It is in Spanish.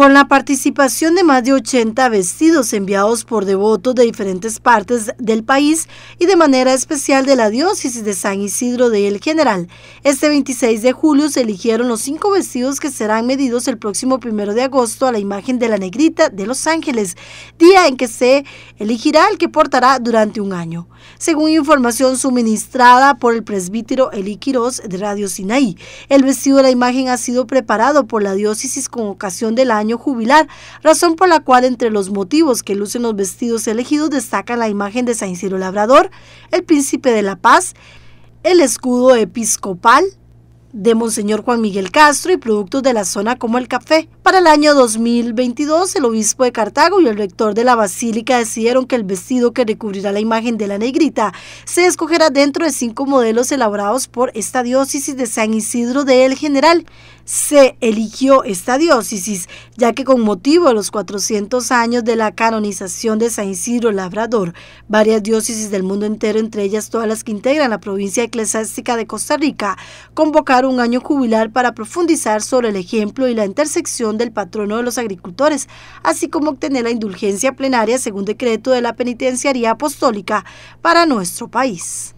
Con la participación de más de 80 vestidos enviados por devotos de diferentes partes del país y de manera especial de la diócesis de San Isidro de El General, este 26 de julio se eligieron los cinco vestidos que serán medidos el próximo 1 de agosto a la imagen de la Negrita de Los Ángeles, día en que se elegirá el que portará durante un año. Según información suministrada por el presbítero Eli de Radio Sinaí, el vestido de la imagen ha sido preparado por la diócesis con ocasión del año jubilar, razón por la cual entre los motivos que lucen los vestidos elegidos destacan la imagen de San Isidro Labrador, el príncipe de la paz, el escudo episcopal, de Monseñor Juan Miguel Castro y productos de la zona como el café. Para el año 2022, el obispo de Cartago y el rector de la basílica decidieron que el vestido que recubrirá la imagen de la negrita se escogerá dentro de cinco modelos elaborados por esta diócesis de San Isidro de El General, se eligió esta diócesis, ya que con motivo de los 400 años de la canonización de San Isidro Labrador, varias diócesis del mundo entero, entre ellas todas las que integran la provincia eclesiástica de Costa Rica, convocaron un año jubilar para profundizar sobre el ejemplo y la intersección del patrono de los agricultores, así como obtener la indulgencia plenaria según decreto de la penitenciaría apostólica para nuestro país.